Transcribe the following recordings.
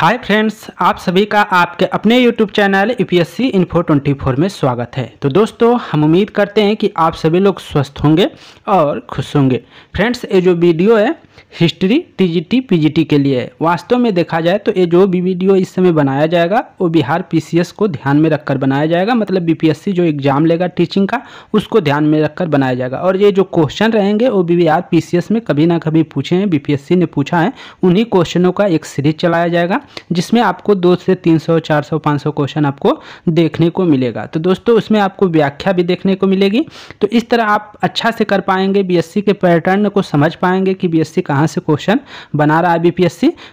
hi friends आप सभी का आपके अपने YouTube channel UPSC info four में स्वागत है तो दोस्तों हम उम्मीद करते हैं कि आप सभी लोग स्वस्थ होंगे और खुश होंगे फ्रेंड्स ये जो वीडियो है हिस्ट्री टीजीटी पीजीटी के लिए है वास्तव में देखा जाए तो ये जो भी वीडियो इस समय बनाया जाएगा वो बिहार पी को ध्यान में रखकर बनाया जाएगा मतलब बी जो एग्ज़ाम लेगा टीचिंग का उसको ध्यान में रखकर बनाया जाएगा और ये जो क्वेश्चन रहेंगे वो बिहार पीसीएस में कभी ना कभी पूछे हैं बी ने पूछा है उन्हीं क्वेश्चनों का एक सीरीज चलाया जाएगा जिसमें आपको दो से तीन सौ चार सौ पाँच सौ क्वेश्चन आपको देखने को मिलेगा तो दोस्तों उसमें आपको व्याख्या भी देखने को मिलेगी तो इस तरह आप अच्छा से कर पाएंगे बीएससी के पैटर्न को समझ पाएंगे कि बीएससी कहाँ से क्वेश्चन बना रहा है बी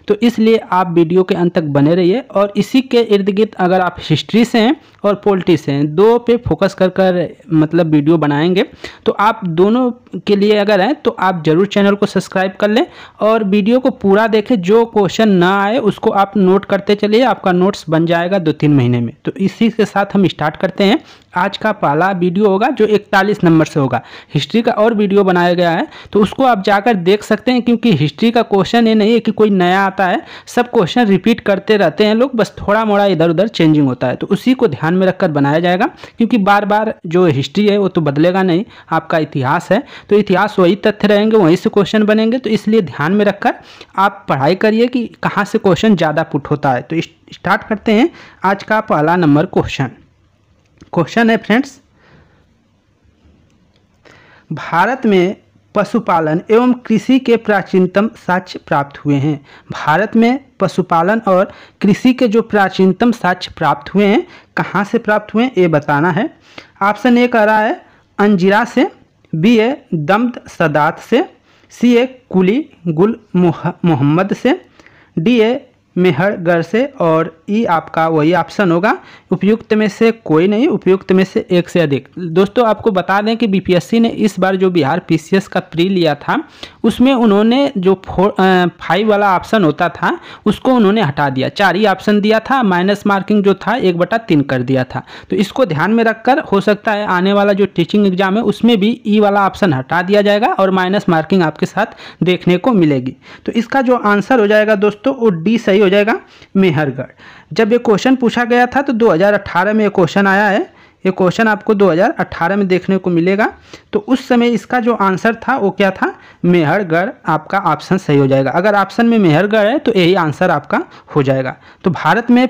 तो इसलिए आप वीडियो के अंत तक बने रहिए और इसी के इर्द गिर्द अगर आप हिस्ट्री से हैं और हैं दो पे फोकस कर कर मतलब वीडियो बनाएंगे तो आप दोनों के लिए अगर हैं तो आप ज़रूर चैनल को सब्सक्राइब कर लें और वीडियो को पूरा देखें जो क्वेश्चन ना आए उसको आप नोट करते चलिए आपका नोट्स बन जाएगा दो तीन महीने में तो इसी के साथ हम स्टार्ट करते हैं आज का पहला वीडियो होगा जो इकतालीस नंबर से होगा हिस्ट्री का और वीडियो बनाया गया है तो उसको आप जाकर देख सकते हैं क्योंकि हिस्ट्री का क्वेश्चन ये नहीं है कि कोई नया आता है सब क्वेश्चन रिपीट करते रहते हैं लोग बस थोड़ा मोड़ा इधर उधर चेंजिंग होता है तो उसी को ध्यान में रखकर बनाया जाएगा क्योंकि बार बार जो हिस्ट्री है वो तो बदलेगा नहीं आपका इतिहास है तो इतिहास वही तथ्य रहेंगे वहीं से क्वेश्चन बनेंगे तो इसलिए ध्यान में रखकर आप पढ़ाई करिए कि कहाँ से क्वेश्चन ज़्यादा पुट होता है तो स्टार्ट करते हैं आज का पहला नंबर क्वेश्चन क्वेश्चन है फ्रेंड्स भारत में पशुपालन एवं कृषि के प्राचीनतम साक्ष्य प्राप्त हुए हैं भारत में पशुपालन और कृषि के जो प्राचीनतम साक्ष्य प्राप्त हुए हैं कहाँ से प्राप्त हुए हैं ये बताना है ऑप्शन ए कह रहा है अंजिरा से बी ए दम्द सदात से सी ए कुली गुल मोहम्मद से डी ए मेहर से और ई आपका वही ऑप्शन होगा उपयुक्त में से कोई नहीं उपयुक्त में से एक से अधिक दोस्तों आपको बता दें कि बीपीएससी ने इस बार जो बिहार पीसीएस का प्री लिया था उसमें उन्होंने जो फोर फाइव वाला ऑप्शन होता था उसको उन्होंने हटा दिया चार ही ऑप्शन दिया था माइनस मार्किंग जो था एक बटा तीन कर दिया था तो इसको ध्यान में रखकर हो सकता है आने वाला जो टीचिंग एग्जाम है उसमें भी ई वाला ऑप्शन हटा दिया जाएगा और माइनस मार्किंग आपके साथ देखने को मिलेगी तो इसका जो आंसर हो जाएगा दोस्तों वो डी सही हो जाएगा मेहरगढ़ जब ये क्वेश्चन पूछा गया था तो 2018 में ये क्वेश्चन आया है ये क्वेश्चन आपको 2018 में देखने को मिलेगा तो उस समय इसका जो आंसर था वो क्या था मेहरगढ़ आपका ऑप्शन सही हो जाएगा अगर ऑप्शन में मेहरगढ़ है तो यही आंसर आपका हो जाएगा तो भारत में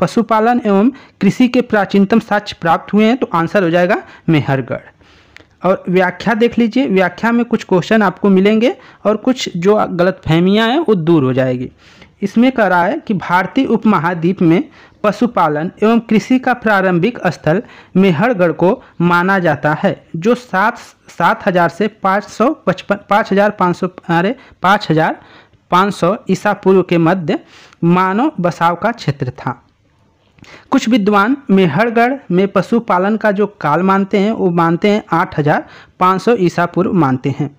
पशुपालन एवं कृषि के प्राचीनतम साक्ष्य प्राप्त हुए हैं तो आंसर हो जाएगा मेहरगढ़ और व्याख्या देख लीजिए व्याख्या में कुछ क्वेश्चन आपको मिलेंगे और कुछ जो गलत फहमियाँ हैं वो दूर हो जाएगी इसमें कह रहा है कि भारतीय उपमहाद्वीप में पशुपालन एवं कृषि का प्रारंभिक स्थल मेहरगढ़ को माना जाता है जो सात सात हज़ार से पाँच सौ पचपन पाँच हज़ार पाँच सौ अरे पाँच हज़ार पाँच सौ ईसा पूर्व के मध्य मानव बसाव का क्षेत्र था कुछ विद्वान मेहरगढ़ में पशुपालन का जो काल मानते हैं वो मानते हैं आठ हज़ार पाँच सौ ईसा पूर्व मानते हैं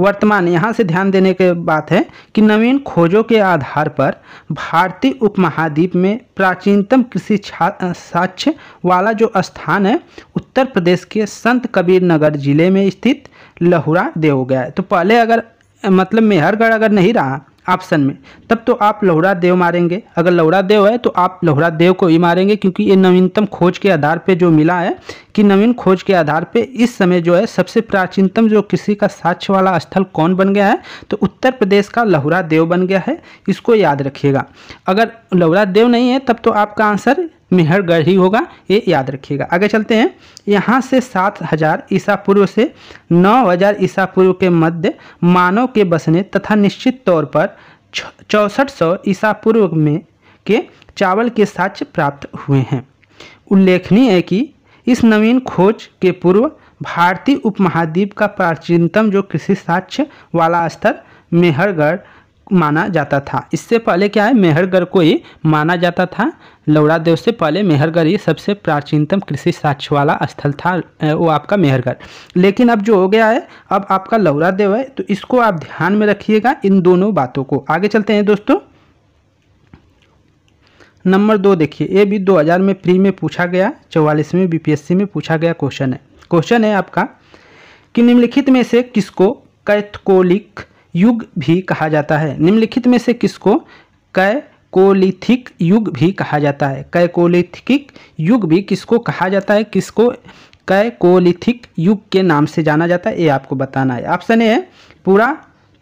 वर्तमान यहाँ से ध्यान देने के बात है कि नवीन खोजों के आधार पर भारतीय उपमहाद्वीप में प्राचीनतम कृषि साक्ष्य वाला जो स्थान है उत्तर प्रदेश के संत कबीर नगर जिले में स्थित लहुरा है तो पहले अगर मतलब मेहरगढ़ अगर नहीं रहा ऑप्शन में तब तो आप लोहरा देव मारेंगे अगर लोहरा देव है तो आप लोहरा देव को ही मारेंगे क्योंकि ये नवीनतम खोज के आधार पे जो मिला है कि नवीन खोज के आधार पे इस समय जो है सबसे प्राचीनतम जो किसी का साक्ष्य वाला स्थल कौन बन गया है तो उत्तर प्रदेश का लहुरा देव बन गया है इसको याद रखिएगा अगर लहुरा देव नहीं है तब तो आपका आंसर मेहरगढ़ ही होगा ये याद रखिएगा आगे चलते हैं यहाँ से सात हजार ईसा पूर्व से नौ हजार ईसा पूर्व के मध्य मानव के बसने तथा निश्चित तौर पर चौसठ सौ ईसा पूर्व में के चावल के साक्ष्य प्राप्त हुए हैं उल्लेखनीय है कि इस नवीन खोज के पूर्व भारतीय उपमहाद्वीप का प्राचीनतम जो कृषि साक्ष्य वाला स्तर मेहरगढ़ माना जाता था इससे पहले क्या है मेहरगढ़ को ही माना जाता था लौड़ादेव से पहले मेहरगढ़ ही सबसे प्राचीनतम कृषि साक्ष्य वाला स्थल था वो आपका मेहरगढ़ लेकिन अब जो हो गया है अब आपका लौड़ादेव है तो इसको आप ध्यान में रखिएगा इन दोनों बातों को आगे चलते हैं दोस्तों नंबर दो देखिए ये भी 2000 में प्री में पूछा गया चौवालीसवें बीपीएससी में पूछा गया क्वेश्चन है क्वेश्चन है आपका कि निम्नलिखित में से किसको कैथकोलिक युग भी कहा जाता है निम्नलिखित में से किसको कै कोलिथिक युग भी कहा जाता है कैकोलिथिक युग भी किसको कहा जाता है किसको कैकोलिथिक युग के नाम से जाना जाता है ये आपको बताना है ऑप्शन ए है पूरा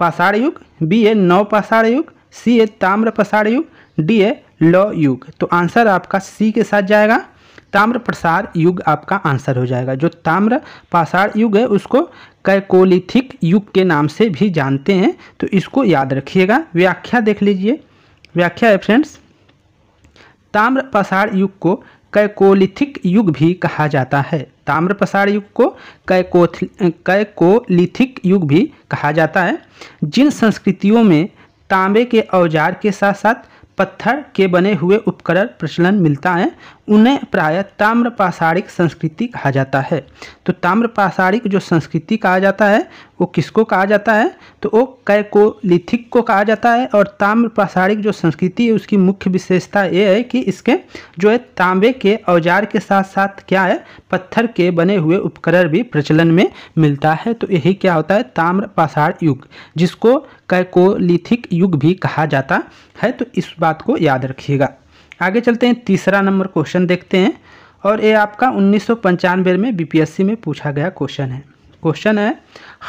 पाषाण युग बी है नव पाषाण युग सी है ताम्र प्रसार युग डी है लौ युग तो आंसर आपका सी के साथ जाएगा ताम्र प्रसार युग आपका आंसर हो जाएगा जो ताम्र पाषाण युग है उसको कैकोलिथिक युग के नाम से भी जानते हैं तो इसको याद रखिएगा व्याख्या देख लीजिए व्याख्या है फ्रेंड्स ताम्र पसार युग को कैकोलिथिक युग भी कहा जाता है ताम्र पसार युग को कैकोथ कैकोलिथिक युग भी कहा जाता है जिन संस्कृतियों में तांबे के औजार के साथ साथ पत्थर के बने हुए उपकरण प्रचलन मिलता है उन्हें प्रायः ताम्र पाषाणिक संस्कृति कहा जाता है तो ताम्र पाषाणिक जो संस्कृति कहा जाता है वो किसको कहा जाता है तो वो कैकोलिथिक को कहा जाता है और ताम्र प्रसारिक जो संस्कृति है उसकी मुख्य विशेषता ये है कि इसके जो है तांबे के औजार के साथ साथ क्या है पत्थर के बने हुए उपकरण भी प्रचलन में मिलता है तो यही क्या होता है ताम्र पाषाण युग जिसको कैकोलिथिक युग भी कहा जाता है तो इस बात को याद रखिएगा आगे चलते हैं तीसरा नंबर क्वेश्चन देखते हैं और ये आपका उन्नीस में बीपीएससी में पूछा गया क्वेश्चन है क्वेश्चन है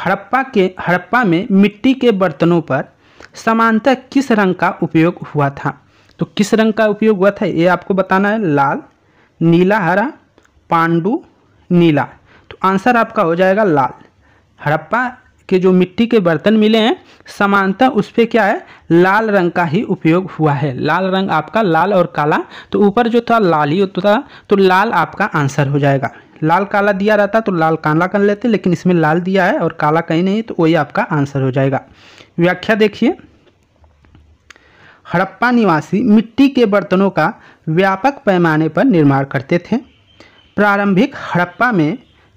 हड़प्पा के हड़प्पा में मिट्टी के बर्तनों पर समानता किस रंग का उपयोग हुआ था तो किस रंग का उपयोग हुआ था ये आपको बताना है लाल नीला हरा पांडु नीला तो आंसर आपका हो जाएगा लाल हड़प्पा के जो मिट्टी के बर्तन मिले हैं समानता उस पर क्या है लाल रंग का ही उपयोग हुआ है लाल रंग आपका लाल और काला तो ऊपर जो था लाल ही होता था तो लाल आपका आंसर हो जाएगा लाल काला दिया रहता तो लाल काला कर लेते लेकिन इसमें लाल दिया है और काला कहीं नहीं तो वही आपका आंसर हो जाएगा व्याख्या देखिए हड़प्पा निवासी मिट्टी के बर्तनों का व्यापक पैमाने पर निर्माण करते थे प्रारंभिक हड़प्पा में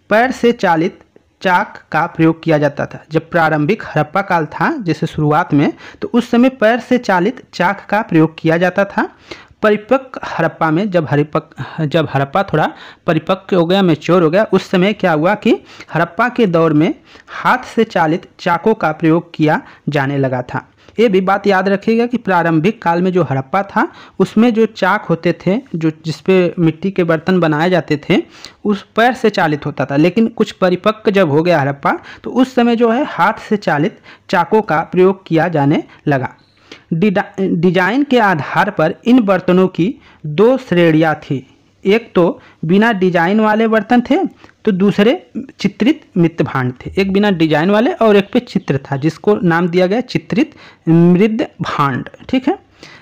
पैर से चालित चाक का प्रयोग किया जाता था जब प्रारंभिक हड़प्पा काल था जैसे शुरुआत में तो उस समय पैर से चालित चाक का प्रयोग किया जाता था परिपक्व हड़प्पा में जब हरिपक जब हड़प्पा थोड़ा परिपक्व हो गया मेच्योर हो गया उस समय क्या हुआ कि हड़प्पा के दौर में हाथ से चालित चाकों का प्रयोग किया जाने लगा था ये भी बात याद रखिएगा कि प्रारंभिक काल में जो हड़प्पा था उसमें जो चाक होते थे जो जिसपे मिट्टी के बर्तन बनाए जाते थे उस पैर से चालित होता था लेकिन कुछ परिपक्व जब हो गया हड़प्पा तो उस समय जो है हाथ से चालित चाकों का प्रयोग किया जाने लगा डिजाइन के आधार पर इन बर्तनों की दो श्रेणियाँ थी एक तो बिना डिजाइन वाले बर्तन थे तो दूसरे चित्रित मृत भांड थे एक बिना डिजाइन वाले और एक पे चित्र था जिसको नाम दिया गया चित्रित मृद भांड ठीक है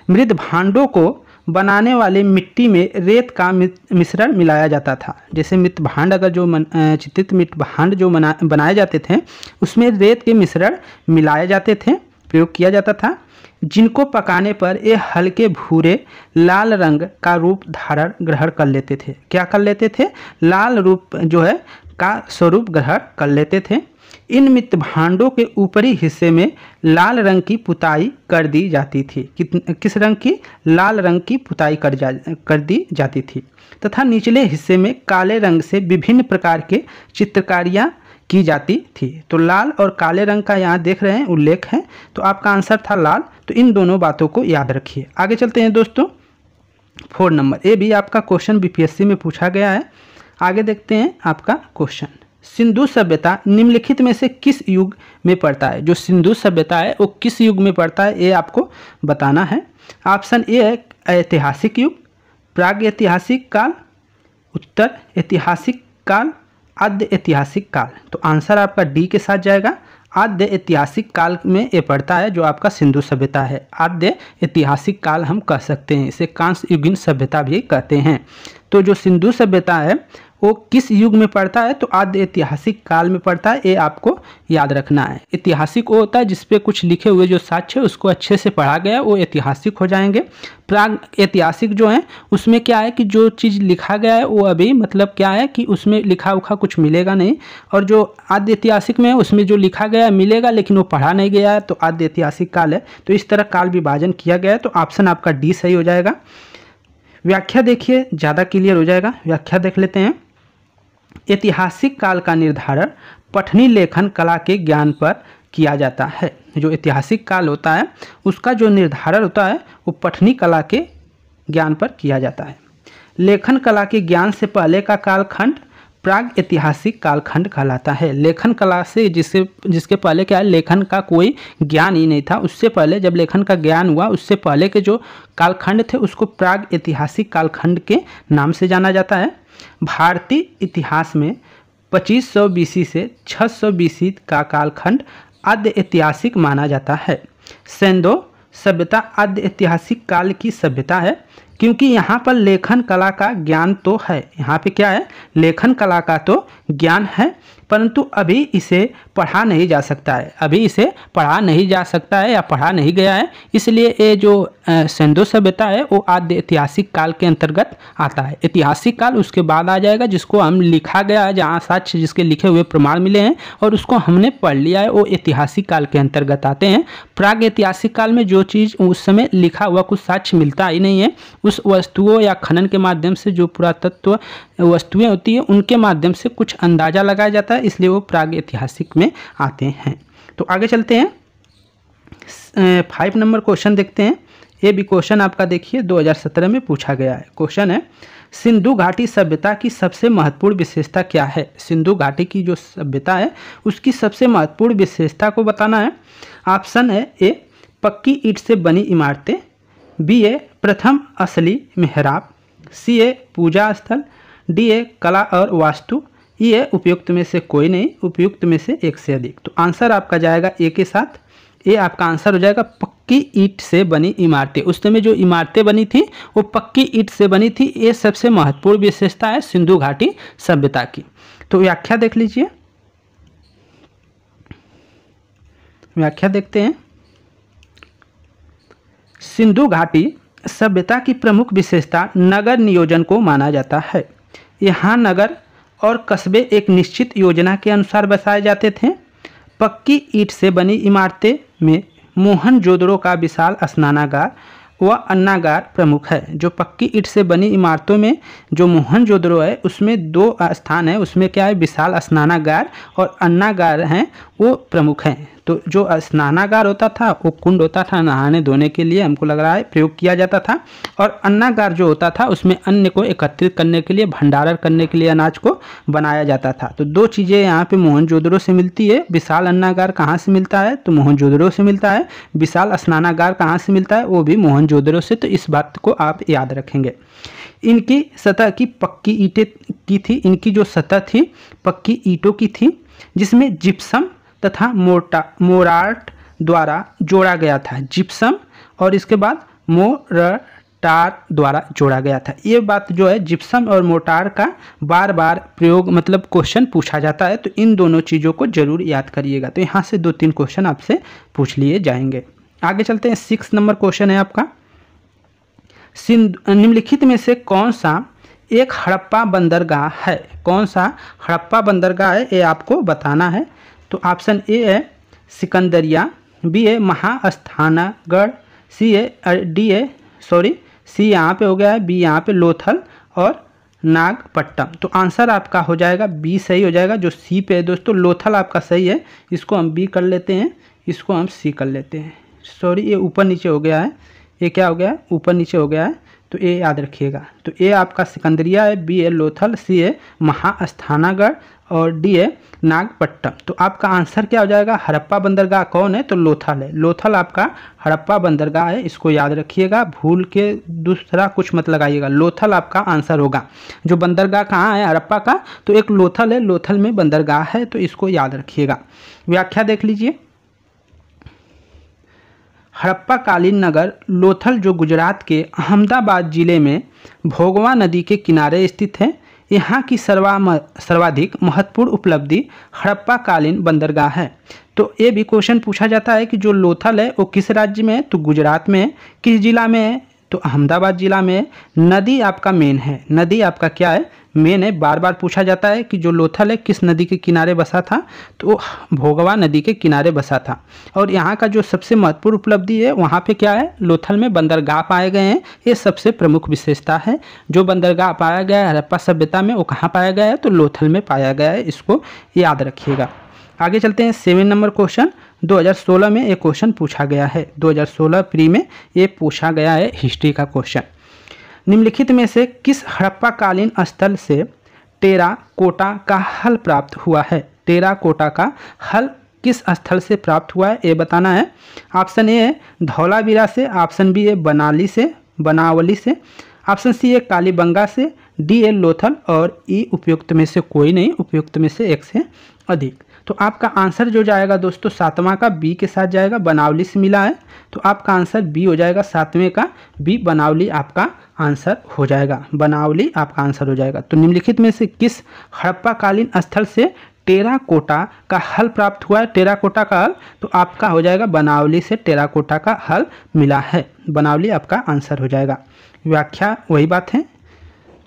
मृद भांडों को बनाने वाले मिट्टी में रेत का मिश्रण मिलाया जाता था जैसे मृत भांड अगर जो मन, चित्रित मृत भांड जो बना बनाए जाते थे उसमें रेत के मिश्रण मिलाए जाते थे प्रयोग किया जाता था जिनको पकाने पर ये हल्के भूरे लाल रंग का रूप धारण ग्रहण कर लेते थे क्या कर लेते थे लाल रूप जो है का स्वरूप ग्रहण कर लेते थे इन भांडों के ऊपरी हिस्से में लाल रंग की पुताई कर दी जाती थी किस रंग की लाल रंग की पुताई कर जा कर दी जाती थी तथा निचले हिस्से में काले रंग से विभिन्न प्रकार के चित्रकारियाँ की जाती थी तो लाल और काले रंग का यहाँ देख रहे हैं उल्लेख है तो आपका आंसर था लाल तो इन दोनों बातों को याद रखिए आगे चलते हैं दोस्तों फोर नंबर ये भी आपका क्वेश्चन बीपीएससी में पूछा गया है आगे देखते हैं आपका क्वेश्चन सिंधु सभ्यता निम्नलिखित में से किस युग में पड़ता है जो सिंधु सभ्यता है वो किस युग में पड़ता है ये आपको बताना है ऑप्शन ए है ऐतिहासिक युग प्राग ऐतिहासिक काल उत्तर ऐतिहासिक काल आद्य ऐतिहासिक काल तो आंसर आपका डी के साथ जाएगा आद्य ऐतिहासिक काल में ये पड़ता है जो आपका सिंधु सभ्यता है आद्य ऐतिहासिक काल हम कह सकते हैं इसे कांस्य सभ्यता भी कहते हैं तो जो सिंधु सभ्यता है वो किस युग में पड़ता है तो आद्य ऐतिहासिक काल में पड़ता है ये आपको याद रखना है ऐतिहासिक वो होता है जिसपे कुछ लिखे हुए जो साक्ष्य है उसको अच्छे से पढ़ा गया वो ऐतिहासिक हो जाएंगे प्राग ऐतिहासिक जो है उसमें क्या है कि जो चीज़ लिखा गया है वो अभी मतलब क्या है कि उसमें लिखा उखा कुछ मिलेगा नहीं और जो आद्य ऐतिहासिक में है उसमें जो लिखा गया है मिलेगा लेकिन वो पढ़ा नहीं गया है तो आद्य ऐतिहासिक काल है तो इस तरह काल विभाजन किया गया है तो ऑप्शन आपका डी सही हो जाएगा व्याख्या देखिए ज़्यादा क्लियर हो जाएगा व्याख्या देख लेते हैं ऐतिहासिक काल का निर्धारण पठनी लेखन कला के ज्ञान पर किया जाता है जो ऐतिहासिक काल होता है उसका जो निर्धारण होता है वो पठनी कला के ज्ञान पर किया जाता है लेखन कला के ज्ञान से पहले का कालखंड प्राग ऐतिहासिक कालखंड कहलाता है लेखन कला से जिससे जिसके पहले क्या है लेखन का कोई ज्ञान ही नहीं था उससे पहले जब लेखन का ज्ञान हुआ उससे पहले के जो कालखंड थे उसको प्राग ऐतिहासिक कालखंड के नाम से जाना जाता है भारतीय इतिहास में 2500 सौ से 600 सौ का कालखंड आद्य ऐतिहासिक माना जाता है सेंदो सभ्यता आद्य ऐतिहासिक काल की सभ्यता है क्योंकि यहाँ पर लेखन कला का ज्ञान तो है यहाँ पे क्या है लेखन कला का तो ज्ञान है परंतु अभी इसे पढ़ा नहीं जा सकता है अभी इसे पढ़ा नहीं जा सकता है या पढ़ा नहीं गया है इसलिए ये जो सिंधु सभ्यता है वो आद्य ऐतिहासिक काल के अंतर्गत आता है ऐतिहासिक काल उसके बाद आ जाएगा जिसको हम लिखा गया है जहाँ साक्ष्य जिसके लिखे हुए प्रमाण मिले हैं और उसको हमने पढ़ लिया है वो ऐतिहासिक काल के अंतर्गत आते हैं प्राग ऐतिहासिक काल में जो चीज़ उस समय लिखा हुआ कुछ साक्ष्य मिलता ही नहीं है उस वस्तुओं या खनन के माध्यम से जो पुरातत्व वस्तुएं होती हैं उनके माध्यम से कुछ अंदाज़ा लगाया जाता है इसलिए वो प्राग ऐतिहासिक में आते हैं तो आगे चलते हैं फाइव नंबर क्वेश्चन देखते हैं ये भी क्वेश्चन आपका देखिए 2017 में पूछा गया है क्वेश्चन है सिंधु घाटी सभ्यता की सबसे महत्वपूर्ण विशेषता क्या है सिंधु घाटी की जो सभ्यता है उसकी सबसे महत्वपूर्ण विशेषता को बताना है ऑप्शन है ए पक्की ईट से बनी इमारतें बी ए प्रथम असली मेहराब सी ए पूजा स्थल डी ए कला और वास्तु ई ए उपयुक्त में से कोई नहीं उपयुक्त में से एक से अधिक तो आंसर आपका जाएगा ए के साथ ये आपका आंसर हो जाएगा पक्की ईट से बनी इमारतें उस समय जो इमारतें बनी थी वो पक्की ईट से बनी थी ये सबसे महत्वपूर्ण विशेषता है सिंधु घाटी सभ्यता की तो व्याख्या देख लीजिए व्याख्या देखते हैं सिंधु घाटी सभ्यता की प्रमुख विशेषता नगर नियोजन को माना जाता है यहाँ नगर और कस्बे एक निश्चित योजना के अनुसार बसाए जाते थे पक्की ईट से बनी इमारतें में मोहन जोदड़ो का विशाल स्नानागार व अन्नागार प्रमुख है जो पक्की ईट से बनी इमारतों में जो मोहन जोदड़ो है उसमें दो स्थान है उसमें क्या है विशाल स्नानागार और अन्नागार हैं वो प्रमुख हैं तो जो स्नानागार होता था वो कुंड होता था नहाने धोने के लिए हमको लग रहा है प्रयोग किया जाता था और अन्नागार जो होता था उसमें अन्न को एकत्रित करने के लिए भंडारण करने के लिए अनाज को बनाया जाता था तो दो चीज़ें यहाँ पे मोहनजोदड़ो से मिलती है विशाल अन्नागार कहाँ से मिलता है तो मोहनजोदड़ो से मिलता है विशाल स्नानागार कहाँ से मिलता है वो भी मोहनजोदड़ो से तो इस बात को आप याद रखेंगे इनकी सतह की पक्की ईटें की थी इनकी जो सतह थी पक्की ईटों की थी जिसमें जिप्सम तथा मोटा मोरार्ट द्वारा जोड़ा गया था जिप्सम और इसके बाद मोरटार द्वारा जोड़ा गया था ये बात जो है जिप्सम और मोटार का बार बार प्रयोग मतलब क्वेश्चन पूछा जाता है तो इन दोनों चीज़ों को जरूर याद करिएगा तो यहाँ से दो तीन क्वेश्चन आपसे पूछ लिए जाएंगे आगे चलते हैं सिक्स नंबर क्वेश्चन है आपका सिंधु निम्नलिखित में से कौन सा एक हड़प्पा बंदरगाह है कौन सा हड़प्पा बंदरगाह है ये आपको बताना है तो ऑप्शन ए है सिकंदरिया बी है महास्थानागढ़ सी है डी है सॉरी सी यहाँ पे हो गया है बी यहाँ पे लोथल और नागपट्टम तो आंसर आपका हो जाएगा बी सही हो जाएगा जो सी पे है दोस्तों लोथल आपका सही है इसको हम बी कर लेते हैं इसको हम सी कर लेते हैं सॉरी ये ऊपर नीचे हो गया है ये क्या हो गया है ऊपर नीचे हो गया है तो ए याद रखिएगा तो ए आपका सिकंदरिया है बी है लोथल सी है महास्थानागढ़ और डी है नागपट्टम तो आपका आंसर क्या हो जाएगा हड़प्पा बंदरगाह कौन है तो लोथल है लोथल आपका हड़प्पा बंदरगाह है इसको याद रखिएगा भूल के दूसरा कुछ मत लगाइएगा लोथल आपका आंसर होगा जो बंदरगाह कहाँ है हड़प्पा का तो एक लोथल है लोथल में बंदरगाह है तो इसको याद रखिएगा व्याख्या देख लीजिए हड़प्पा कालीन नगर लोथल जो गुजरात के अहमदाबाद ज़िले में भोगवा नदी के किनारे स्थित है यहाँ की सर्वा सर्वाधिक महत्वपूर्ण उपलब्धि हड़प्पा कालीन बंदरगाह है तो ये भी क्वेश्चन पूछा जाता है कि जो लोथल है वो किस राज्य में है तो गुजरात में किस जिला में है तो अहमदाबाद ज़िला में नदी आपका मेन है नदी आपका क्या है मेन है बार बार पूछा जाता है कि जो लोथल है किस नदी के किनारे बसा था तो भोगवा नदी के किनारे बसा था और यहाँ का जो सबसे महत्वपूर्ण उपलब्धि है वहाँ पे क्या है लोथल में बंदरगाह पाए गए हैं ये सबसे प्रमुख विशेषता है जो बंदरगाह पाया गया है हरप्पा सभ्यता में वो कहाँ पाया गया है तो लोथल में पाया गया है इसको याद रखिएगा आगे चलते हैं सेवन नंबर क्वेश्चन 2016 में ये क्वेश्चन पूछा गया है 2016 प्री में ये पूछा गया है हिस्ट्री का क्वेश्चन निम्नलिखित में से किस हड़प्पाकालीन स्थल से टेरा कोटा का हल प्राप्त हुआ है टेरा कोटा का हल किस स्थल से प्राप्त हुआ है ये बताना है ऑप्शन ए है धौलावीरा से ऑप्शन बी है बनाली से बनावली से ऑप्शन सी है कालीबंगा से डी ए लोथल और ई e उपयुक्त में से कोई नहीं उपयुक्त में से एक से अधिक तो आपका आंसर जो जाएगा दोस्तों सातवां का बी के साथ जाएगा बनावली से मिला है तो आपका आंसर बी हो जाएगा सातवें का बी बनावली आपका आंसर हो जाएगा बनावली आपका आंसर हो जाएगा तो निम्नलिखित में से किस हड़प्पाकालीन स्थल से टेराकोटा का हल प्राप्त हुआ है टेराकोटा का हल तो आपका हो जाएगा बनावली से टेराकोटा का हल मिला है बनावली आपका आंसर हो जाएगा व्याख्या वही बात है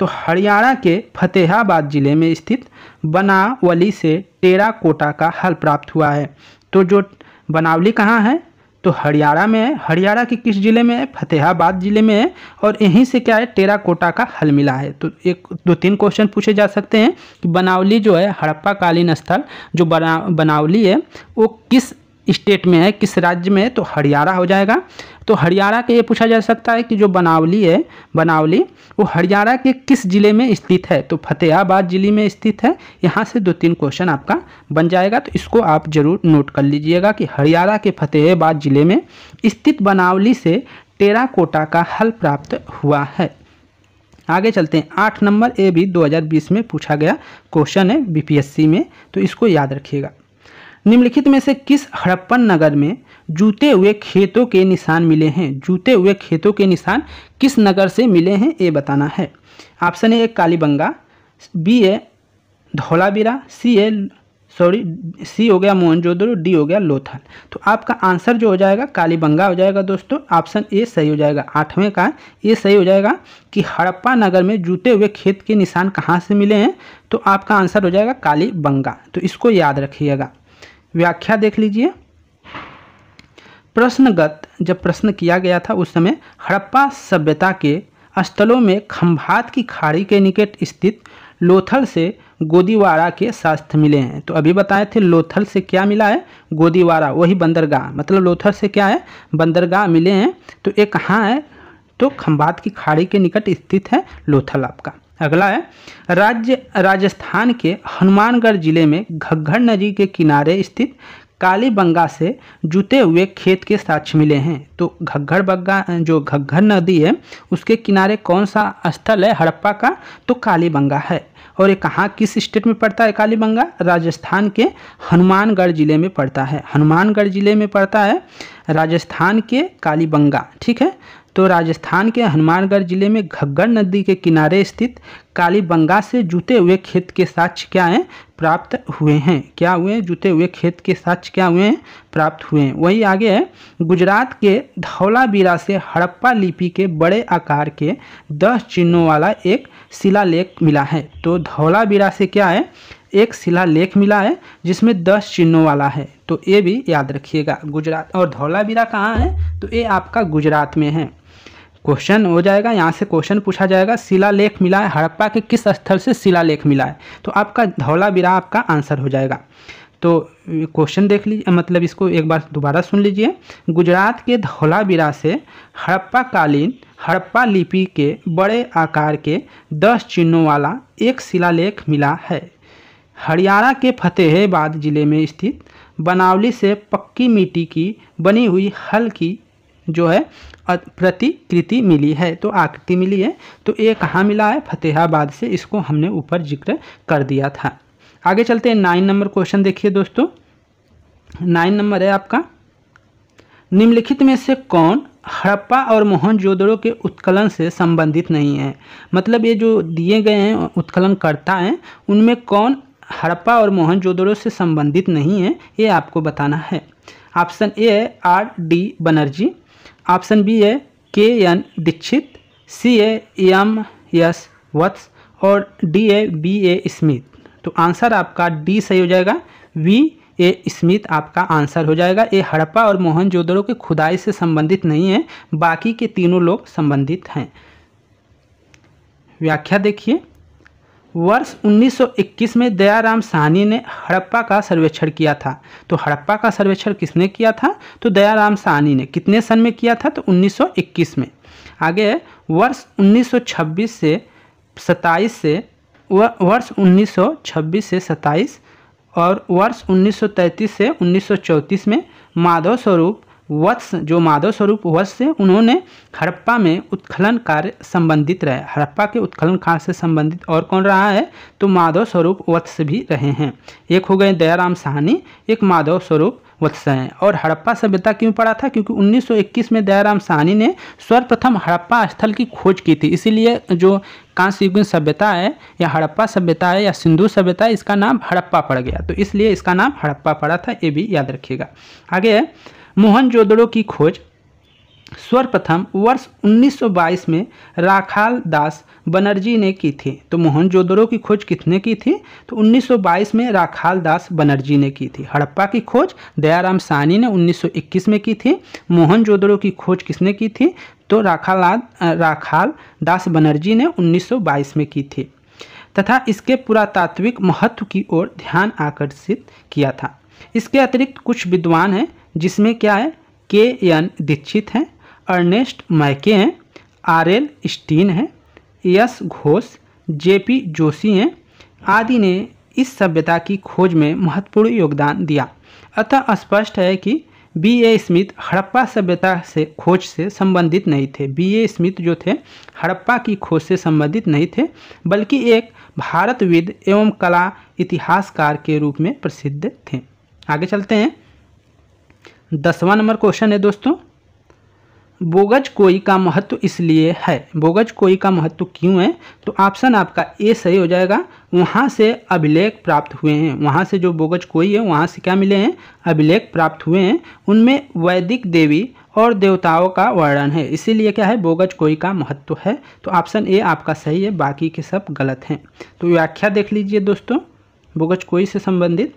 तो हरियाणा के फतेहाबाद ज़िले में स्थित बनावली से टेरा कोटा का हल प्राप्त हुआ है तो जो बनावली कहाँ है तो हरियाणा में है हरियाणा के किस ज़िले में है फतेहाबाद ज़िले में है और यहीं से क्या है टेरा कोटा का हल मिला है तो एक दो तीन क्वेश्चन पूछे जा सकते हैं कि बनावली जो है हड़प्पा कालीन स्थल जो बना बनावली है वो किस स्टेट में है किस राज्य में है तो हरियाणा हो जाएगा तो हरियाणा के ये पूछा जा सकता है कि जो बनावली है बनावली वो हरियाणा के किस ज़िले में स्थित है तो फतेहाबाद ज़िले में स्थित है यहाँ से दो तीन क्वेश्चन आपका बन जाएगा तो इसको आप जरूर नोट कर लीजिएगा कि हरियाणा के फतेहाबाद ज़िले में स्थित बनावली से टेराकोटा का हल प्राप्त हुआ है आगे चलते हैं आठ नंबर ए भी 2020 में पूछा गया क्वेश्चन है बीपीएससी में तो इसको याद रखिएगा निम्नलिखित में से किस हड़प्पन नगर में जूते हुए खेतों के निशान मिले हैं जूते हुए खेतों के निशान किस नगर से मिले हैं ये बताना है ऑप्शन ए है कालीबंगा बी है धौलाबीरा सी है सॉरी सी हो गया मोहनजोदड़ो डी हो गया लोथल तो आपका आंसर जो हो जाएगा कालीबंगा हो जाएगा दोस्तों ऑप्शन ए सही हो जाएगा आठवें का ये सही हो जाएगा कि हड़प्पा नगर में जूते हुए खेत के निशान कहाँ से मिले हैं तो आपका आंसर हो जाएगा कालीबंगा तो इसको याद रखिएगा व्याख्या देख लीजिए प्रश्नगत जब प्रश्न किया गया था उस समय हड़प्पा सभ्यता के स्थलों में खम्भात की खाड़ी के निकट स्थित लोथल से गोदीवाड़ा के शास्त्र मिले हैं तो अभी बताए थे लोथल से क्या मिला है गोदीवाड़ा वही बंदरगाह मतलब लोथल से क्या है बंदरगाह मिले हैं तो ये कहाँ है तो खम्भात की खाड़ी के निकट स्थित है लोथल आपका अगला है राज्य राजस्थान के हनुमानगढ़ जिले में घग्घर नदी के किनारे स्थित काली बंगा से जुते हुए खेत के साक्ष मिले हैं तो घग्घर बग्गा जो घग्घर नदी है उसके किनारे कौन सा स्थल है हड़प्पा का तो काली बंगा है और ये कहाँ किस स्टेट में पड़ता है कालीबंगा राजस्थान के हनुमानगढ़ जिले में पड़ता है हनुमानगढ़ जिले में पड़ता है राजस्थान के कालीबंगा ठीक है तो राजस्थान के हनुमानगढ़ जिले में घग्गर नदी के किनारे स्थित कालीबंगा से जुटे हुए खेत के साक्ष्य क्या हैं प्राप्त हुए हैं क्या हुए हैं जुटे हुए खेत के साक्ष्य क्या हुए हैं प्राप्त हुए हैं वही आगे है गुजरात के धौलाबीरा से हड़प्पा लिपि के बड़े आकार के दस चिन्हों वाला एक शिलालेख मिला है तो धौलाबीरा से क्या है एक शिलालेख मिला है जिसमें दस चिन्हों वाला है तो ये भी याद रखिएगा गुजरात और धौलाबीरा कहाँ है तो ये आपका गुजरात में है क्वेश्चन हो जाएगा यहाँ से क्वेश्चन पूछा जाएगा शिलालेख मिला है हड़प्पा के किस स्थल से शिलालेख मिला है तो आपका धौला बिरा आपका आंसर हो जाएगा तो क्वेश्चन देख लीजिए मतलब इसको एक बार दोबारा सुन लीजिए गुजरात के बिरा से हड़प्पा कालीन हड़प्पा लिपि के बड़े आकार के दस चिन्हों वाला एक शिलालेख मिला है हरियाणा के फतेहबाद जिले में स्थित बनावली से पक्की मिट्टी की बनी हुई हल्की जो है प्रतिकृति मिली है तो आकृति मिली है तो ये कहाँ मिला है फतेहाबाद से इसको हमने ऊपर जिक्र कर दिया था आगे चलते हैं नाइन नंबर क्वेश्चन देखिए दोस्तों नाइन नंबर है आपका निम्नलिखित में से कौन हड़प्पा और मोहनजोदड़ो के उत्कलन से संबंधित नहीं है मतलब ये जो दिए गए हैं उत्कलन करता है उनमें कौन हड़प्पा और मोहनजोदड़ो से संबंधित नहीं है ये आपको बताना है ऑप्शन ए है R D Banerjee option B है के एन दीक्षित सी है एम एस वत्स और डी है बी ए स्मिथ तो आंसर आपका डी सही हो जाएगा वी ए स्मिथ आपका आंसर हो जाएगा ये हड़प्पा और जोदड़ो के खुदाई से संबंधित नहीं है बाकी के तीनों लोग संबंधित हैं व्याख्या देखिए वर्ष 1921 में दयाराम साहनी ने हड़प्पा का सर्वेक्षण किया था तो हड़प्पा का सर्वेक्षण किसने किया था तो दयाराम साहनी ने कितने सन में किया था तो 1921 में आगे वर्ष 1926 से 27 से वर्ष 1926 से 27 और वर्ष 1933 से 1934 में माधव स्वरूप वत्स जो माधव स्वरूप वत्स थे उन्होंने हड़प्पा में उत्खनन कार्य संबंधित रहे हड़प्पा के उत्खनन कार्य से संबंधित और कौन रहा है तो माधव स्वरूप वत्स भी रहे हैं एक हो गए दयाराम साहनी एक माधव स्वरूप वत्स हैं और हड़प्पा सभ्यता क्यों पड़ा था क्योंकि 1921 में दयाराम साहनी ने सर्वप्रथम हड़प्पा स्थल की खोज की थी इसीलिए जो कांस्युगिन सभ्यता है या हड़प्पा सभ्यता है या सिंधु सभ्यता है इसका नाम हड़प्पा पड़ गया तो इसलिए इसका नाम हड़प्पा पड़ा था ये भी याद रखिएगा आगे है मोहनजोदड़ो की खोज सर्वप्रथम वर्ष 1922 में राखाल दास बनर्जी ने की थी तो मोहनजोदड़ो की खोज कितने की थी तो 1922 में राखाल दास बनर्जी ने की थी हड़प्पा की खोज दयाराम सानी ने 1921 में की थी मोहनजोदड़ो की खोज किसने की थी तो राखाल राखाल दास बनर्जी ने 1922 में की थी तथा इसके पुरातात्विक महत्व की ओर ध्यान आकर्षित किया था इसके अतिरिक्त कुछ विद्वान हैं जिसमें क्या है के एन दीक्षित हैं अर्नेस्ट मैके हैं आर एल स्टीन हैं S Ghosh J P Joshi हैं आदि ने इस सभ्यता की खोज में महत्वपूर्ण योगदान दिया अतः स्पष्ट है कि बी ए स्मिथ हड़प्पा सभ्यता से खोज से संबंधित नहीं थे बी ए स्मिथ जो थे हड़प्पा की खोज से संबंधित नहीं थे बल्कि एक भारतविद एवं कला इतिहासकार के रूप में प्रसिद्ध थे आगे चलते हैं दसवां नंबर क्वेश्चन है दोस्तों बोगज कोई का महत्व इसलिए है बोगज कोई का महत्व क्यों है तो ऑप्शन आपका ए सही हो जाएगा वहाँ से अभिलेख प्राप्त हुए हैं वहाँ से जो बोगज कोई है वहाँ से क्या मिले हैं अभिलेख प्राप्त हुए हैं उनमें वैदिक देवी और देवताओं का वर्णन है इसीलिए क्या है बोगज कोई का महत्व है तो ऑप्शन ए आपका सही है बाकी के सब गलत हैं तो व्याख्या देख लीजिए दोस्तों बोगज कोई से संबंधित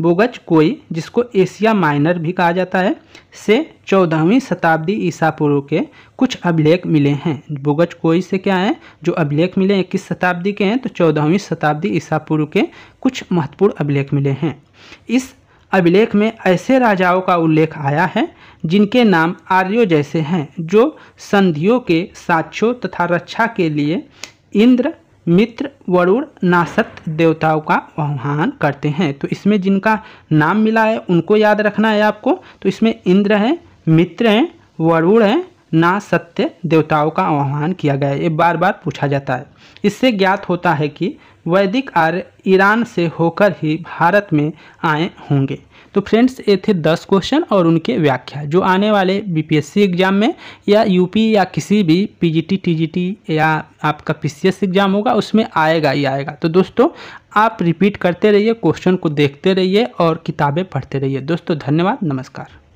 बोगच कोई जिसको एशिया माइनर भी कहा जाता है से चौदहवीं शताब्दी ईसा पूर्व के कुछ अभिलेख मिले हैं बोगच कोई से क्या है जो अभिलेख मिले हैं इक्कीस शताब्दी के हैं तो चौदहवीं शताब्दी ईसा पूर्व के कुछ महत्वपूर्ण अभिलेख मिले हैं इस अभिलेख में ऐसे राजाओं का उल्लेख आया है जिनके नाम आर्यो जैसे हैं जो संधियों के साक्ष्यों तथा रक्षा के लिए इंद्र मित्र वरुण नासत देवताओं का आह्वान करते हैं तो इसमें जिनका नाम मिला है उनको याद रखना है आपको तो इसमें इंद्र हैं मित्र हैं वरुण हैं ना सत्य देवताओं का आह्वान किया गया ये बार बार पूछा जाता है इससे ज्ञात होता है कि वैदिक आर्य ईरान से होकर ही भारत में आए होंगे तो फ्रेंड्स ये थे दस क्वेश्चन और उनके व्याख्या जो आने वाले बीपीएससी एग्जाम में या यूपी या किसी भी पीजीटी टीजीटी या आपका पीसीएस एग्जाम होगा उसमें आएगा ही आएगा तो दोस्तों आप रिपीट करते रहिए क्वेश्चन को देखते रहिए और किताबें पढ़ते रहिए दोस्तों धन्यवाद नमस्कार